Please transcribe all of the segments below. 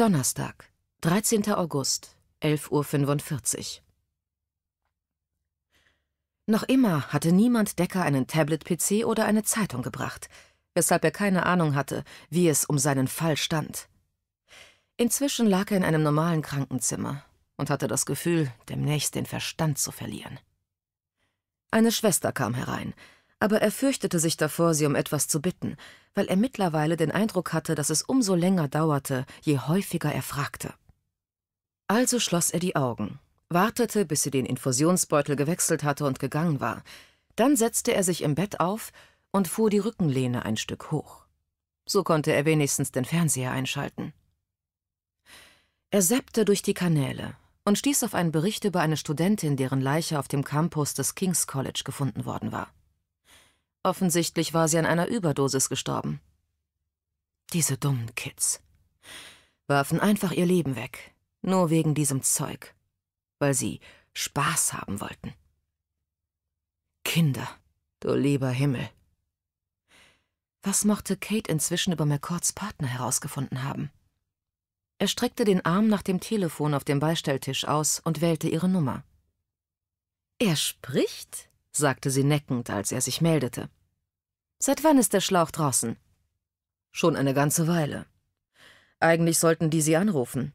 Donnerstag, 13. August, 11.45 Uhr. Noch immer hatte niemand Decker einen Tablet-PC oder eine Zeitung gebracht, weshalb er keine Ahnung hatte, wie es um seinen Fall stand. Inzwischen lag er in einem normalen Krankenzimmer und hatte das Gefühl, demnächst den Verstand zu verlieren. Eine Schwester kam herein, aber er fürchtete sich davor, sie um etwas zu bitten, weil er mittlerweile den Eindruck hatte, dass es umso länger dauerte, je häufiger er fragte. Also schloss er die Augen, wartete, bis sie den Infusionsbeutel gewechselt hatte und gegangen war. Dann setzte er sich im Bett auf und fuhr die Rückenlehne ein Stück hoch. So konnte er wenigstens den Fernseher einschalten. Er seppte durch die Kanäle und stieß auf einen Bericht über eine Studentin, deren Leiche auf dem Campus des King's College gefunden worden war. Offensichtlich war sie an einer Überdosis gestorben. Diese dummen Kids warfen einfach ihr Leben weg, nur wegen diesem Zeug, weil sie Spaß haben wollten. Kinder, du lieber Himmel. Was mochte Kate inzwischen über McCords Partner herausgefunden haben? Er streckte den Arm nach dem Telefon auf dem Beistelltisch aus und wählte ihre Nummer. Er spricht? sagte sie neckend, als er sich meldete. Seit wann ist der Schlauch draußen? Schon eine ganze Weile. Eigentlich sollten die Sie anrufen.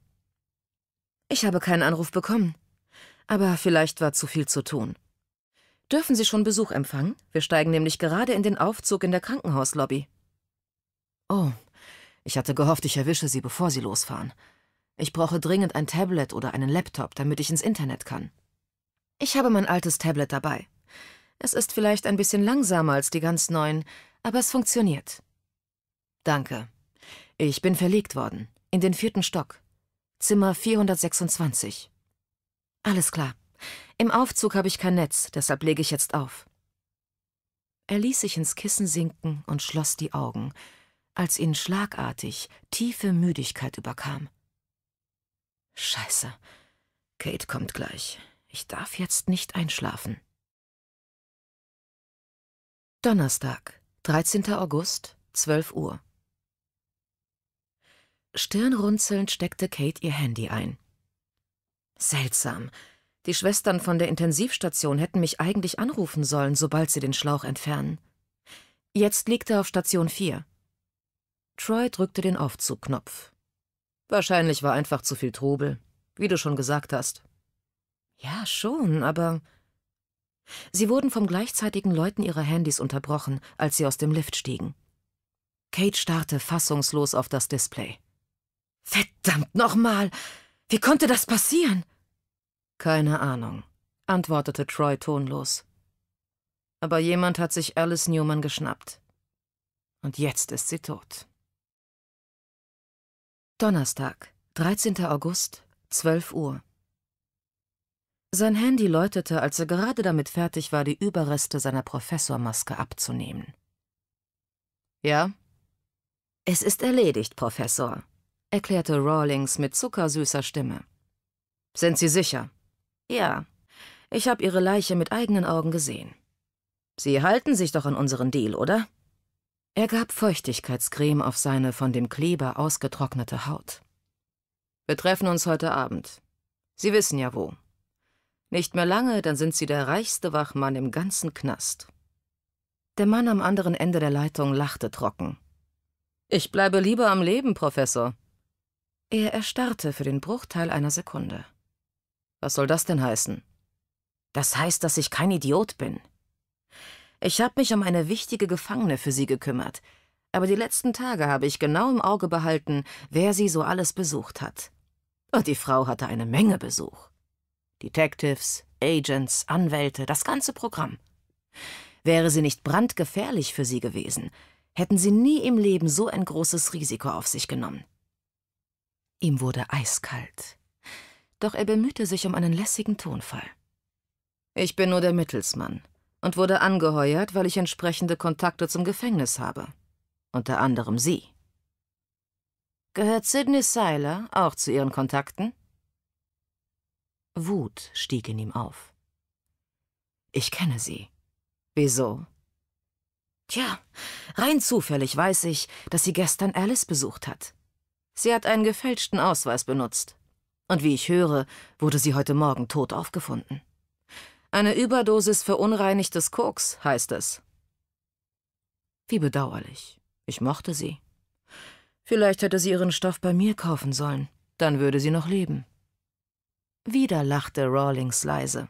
Ich habe keinen Anruf bekommen. Aber vielleicht war zu viel zu tun. Dürfen Sie schon Besuch empfangen? Wir steigen nämlich gerade in den Aufzug in der Krankenhauslobby. Oh, ich hatte gehofft, ich erwische Sie, bevor Sie losfahren. Ich brauche dringend ein Tablet oder einen Laptop, damit ich ins Internet kann. Ich habe mein altes Tablet dabei. Es ist vielleicht ein bisschen langsamer als die ganz neuen, aber es funktioniert. Danke. Ich bin verlegt worden. In den vierten Stock. Zimmer 426. Alles klar. Im Aufzug habe ich kein Netz, deshalb lege ich jetzt auf. Er ließ sich ins Kissen sinken und schloss die Augen, als ihn schlagartig tiefe Müdigkeit überkam. Scheiße. Kate kommt gleich. Ich darf jetzt nicht einschlafen. Donnerstag, 13. August, 12 Uhr. Stirnrunzelnd steckte Kate ihr Handy ein. Seltsam. Die Schwestern von der Intensivstation hätten mich eigentlich anrufen sollen, sobald sie den Schlauch entfernen. Jetzt liegt er auf Station 4. Troy drückte den Aufzugknopf. Wahrscheinlich war einfach zu viel Trubel, wie du schon gesagt hast. Ja, schon, aber Sie wurden vom gleichzeitigen Läuten ihrer Handys unterbrochen, als sie aus dem Lift stiegen. Kate starrte fassungslos auf das Display. Verdammt nochmal! Wie konnte das passieren? Keine Ahnung, antwortete Troy tonlos. Aber jemand hat sich Alice Newman geschnappt. Und jetzt ist sie tot. Donnerstag, 13. August, 12 Uhr. Sein Handy läutete, als er gerade damit fertig war, die Überreste seiner Professormaske abzunehmen. Ja? Es ist erledigt, Professor, erklärte Rawlings mit zuckersüßer Stimme. Sind Sie sicher? Ja. Ich habe Ihre Leiche mit eigenen Augen gesehen. Sie halten sich doch an unseren Deal, oder? Er gab Feuchtigkeitscreme auf seine von dem Kleber ausgetrocknete Haut. Wir treffen uns heute Abend. Sie wissen ja wo. Nicht mehr lange, dann sind Sie der reichste Wachmann im ganzen Knast. Der Mann am anderen Ende der Leitung lachte trocken. Ich bleibe lieber am Leben, Professor. Er erstarrte für den Bruchteil einer Sekunde. Was soll das denn heißen? Das heißt, dass ich kein Idiot bin. Ich habe mich um eine wichtige Gefangene für Sie gekümmert, aber die letzten Tage habe ich genau im Auge behalten, wer sie so alles besucht hat. Und die Frau hatte eine Menge Besuch. Detectives, Agents, Anwälte, das ganze Programm. Wäre sie nicht brandgefährlich für sie gewesen, hätten sie nie im Leben so ein großes Risiko auf sich genommen. Ihm wurde eiskalt. Doch er bemühte sich um einen lässigen Tonfall. Ich bin nur der Mittelsmann und wurde angeheuert, weil ich entsprechende Kontakte zum Gefängnis habe. Unter anderem Sie. Gehört Sidney Seiler auch zu Ihren Kontakten? Wut stieg in ihm auf. Ich kenne sie. Wieso? Tja, rein zufällig weiß ich, dass sie gestern Alice besucht hat. Sie hat einen gefälschten Ausweis benutzt. Und wie ich höre, wurde sie heute Morgen tot aufgefunden. Eine Überdosis verunreinigtes Koks, heißt es. Wie bedauerlich. Ich mochte sie. Vielleicht hätte sie ihren Stoff bei mir kaufen sollen. Dann würde sie noch leben. Wieder lachte Rawlings leise.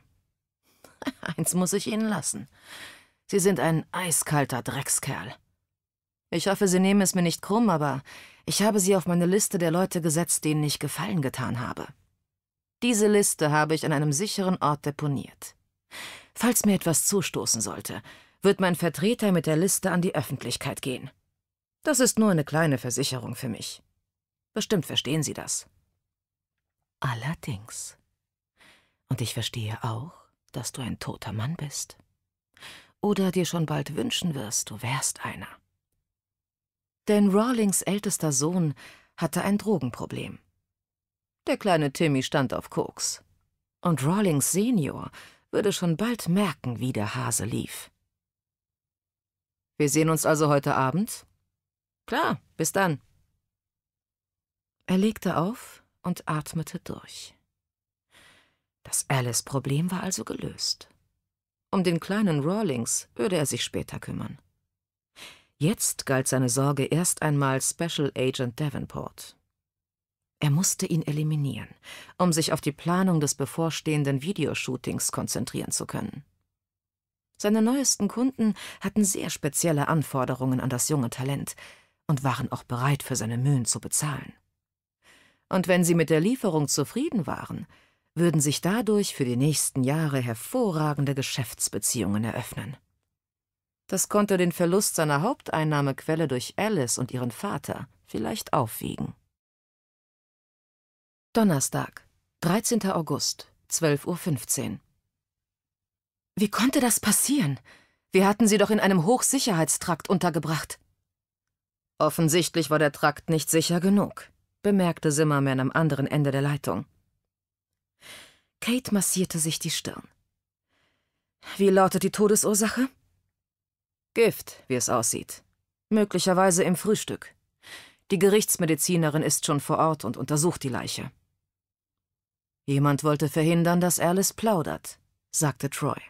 Eins muss ich Ihnen lassen. Sie sind ein eiskalter Dreckskerl. Ich hoffe, Sie nehmen es mir nicht krumm, aber ich habe Sie auf meine Liste der Leute gesetzt, denen ich Gefallen getan habe. Diese Liste habe ich an einem sicheren Ort deponiert. Falls mir etwas zustoßen sollte, wird mein Vertreter mit der Liste an die Öffentlichkeit gehen. Das ist nur eine kleine Versicherung für mich. Bestimmt verstehen Sie das. Allerdings. Und ich verstehe auch, dass du ein toter Mann bist. Oder dir schon bald wünschen wirst, du wärst einer. Denn Rawlings ältester Sohn hatte ein Drogenproblem. Der kleine Timmy stand auf Koks. Und Rawlings Senior würde schon bald merken, wie der Hase lief. Wir sehen uns also heute Abend? Klar, bis dann. Er legte auf und atmete durch. Das Alice-Problem war also gelöst. Um den kleinen Rawlings würde er sich später kümmern. Jetzt galt seine Sorge erst einmal Special Agent Davenport. Er musste ihn eliminieren, um sich auf die Planung des bevorstehenden Videoshootings konzentrieren zu können. Seine neuesten Kunden hatten sehr spezielle Anforderungen an das junge Talent und waren auch bereit, für seine Mühen zu bezahlen. Und wenn sie mit der Lieferung zufrieden waren, würden sich dadurch für die nächsten Jahre hervorragende Geschäftsbeziehungen eröffnen. Das konnte den Verlust seiner Haupteinnahmequelle durch Alice und ihren Vater vielleicht aufwiegen. Donnerstag, 13. August, 12.15 Uhr. Wie konnte das passieren? Wir hatten sie doch in einem Hochsicherheitstrakt untergebracht. Offensichtlich war der Trakt nicht sicher genug, bemerkte Zimmerman am anderen Ende der Leitung. Kate massierte sich die Stirn. Wie lautet die Todesursache? Gift, wie es aussieht. Möglicherweise im Frühstück. Die Gerichtsmedizinerin ist schon vor Ort und untersucht die Leiche. Jemand wollte verhindern, dass Alice plaudert, sagte Troy.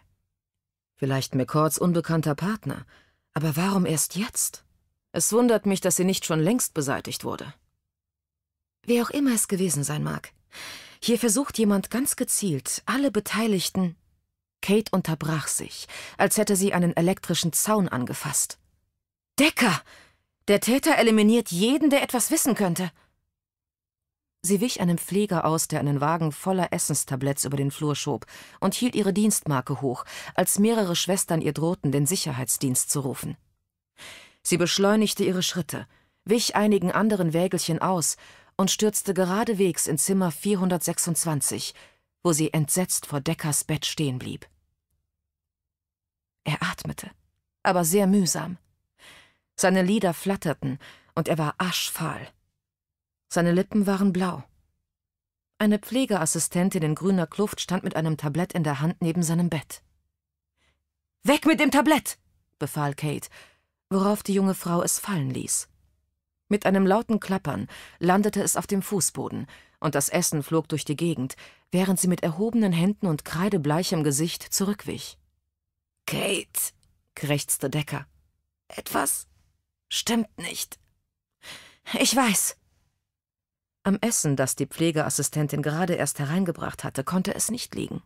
Vielleicht McCords unbekannter Partner, aber warum erst jetzt? Es wundert mich, dass sie nicht schon längst beseitigt wurde. Wer auch immer es gewesen sein mag, hier versucht jemand ganz gezielt, alle Beteiligten. Kate unterbrach sich, als hätte sie einen elektrischen Zaun angefasst. Decker! Der Täter eliminiert jeden, der etwas wissen könnte. Sie wich einem Pfleger aus, der einen Wagen voller Essenstabletts über den Flur schob, und hielt ihre Dienstmarke hoch, als mehrere Schwestern ihr drohten, den Sicherheitsdienst zu rufen. Sie beschleunigte ihre Schritte, wich einigen anderen Wägelchen aus und stürzte geradewegs in Zimmer 426, wo sie entsetzt vor Deckers Bett stehen blieb. Er atmete, aber sehr mühsam. Seine Lider flatterten und er war aschfahl. Seine Lippen waren blau. Eine Pflegeassistentin in grüner Kluft stand mit einem Tablett in der Hand neben seinem Bett. Weg mit dem Tablett! befahl Kate, worauf die junge Frau es fallen ließ. Mit einem lauten Klappern landete es auf dem Fußboden, und das Essen flog durch die Gegend, während sie mit erhobenen Händen und kreidebleichem Gesicht zurückwich. Kate, krächzte Decker. Etwas stimmt nicht. Ich weiß. Am Essen, das die Pflegeassistentin gerade erst hereingebracht hatte, konnte es nicht liegen.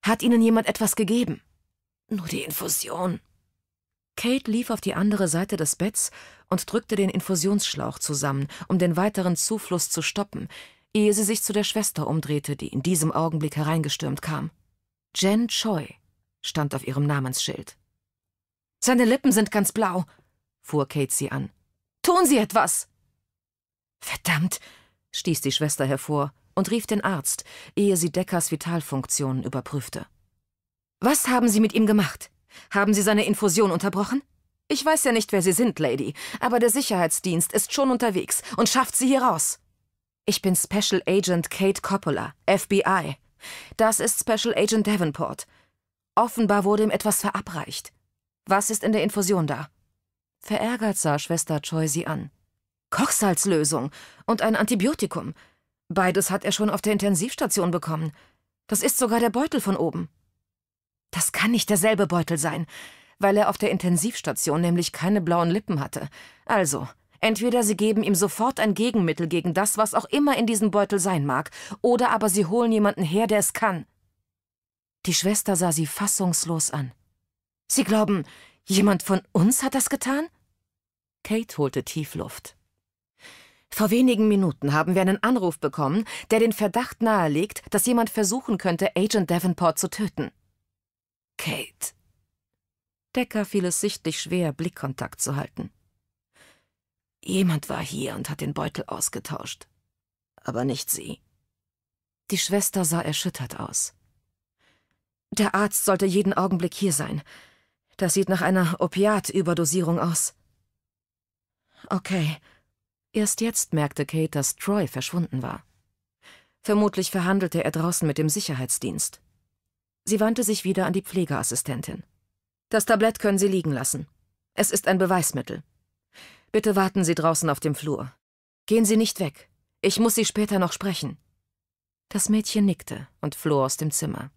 Hat Ihnen jemand etwas gegeben? Nur die Infusion. Kate lief auf die andere Seite des Betts und drückte den Infusionsschlauch zusammen, um den weiteren Zufluss zu stoppen, ehe sie sich zu der Schwester umdrehte, die in diesem Augenblick hereingestürmt kam. Jen Choi stand auf ihrem Namensschild. Seine Lippen sind ganz blau, fuhr Kate sie an. Tun Sie etwas! Verdammt! stieß die Schwester hervor und rief den Arzt, ehe sie Deckers Vitalfunktionen überprüfte. Was haben Sie mit ihm gemacht? Haben Sie seine Infusion unterbrochen? Ich weiß ja nicht, wer Sie sind, Lady, aber der Sicherheitsdienst ist schon unterwegs und schafft Sie hier raus. Ich bin Special Agent Kate Coppola, FBI. Das ist Special Agent Davenport. Offenbar wurde ihm etwas verabreicht. Was ist in der Infusion da? Verärgert sah Schwester Choi sie an. Kochsalzlösung und ein Antibiotikum. Beides hat er schon auf der Intensivstation bekommen. Das ist sogar der Beutel von oben. Das kann nicht derselbe Beutel sein weil er auf der Intensivstation nämlich keine blauen Lippen hatte. Also, entweder Sie geben ihm sofort ein Gegenmittel gegen das, was auch immer in diesem Beutel sein mag, oder aber Sie holen jemanden her, der es kann. Die Schwester sah sie fassungslos an. Sie glauben, jemand von uns hat das getan? Kate holte tief Luft. Vor wenigen Minuten haben wir einen Anruf bekommen, der den Verdacht nahelegt, dass jemand versuchen könnte, Agent Davenport zu töten. Kate, Decker fiel es sichtlich schwer, Blickkontakt zu halten. Jemand war hier und hat den Beutel ausgetauscht. Aber nicht sie. Die Schwester sah erschüttert aus. Der Arzt sollte jeden Augenblick hier sein. Das sieht nach einer Opiatüberdosierung aus. Okay. Erst jetzt merkte Kate, dass Troy verschwunden war. Vermutlich verhandelte er draußen mit dem Sicherheitsdienst. Sie wandte sich wieder an die Pflegeassistentin. Das Tablett können Sie liegen lassen. Es ist ein Beweismittel. Bitte warten Sie draußen auf dem Flur. Gehen Sie nicht weg. Ich muss Sie später noch sprechen. Das Mädchen nickte und floh aus dem Zimmer.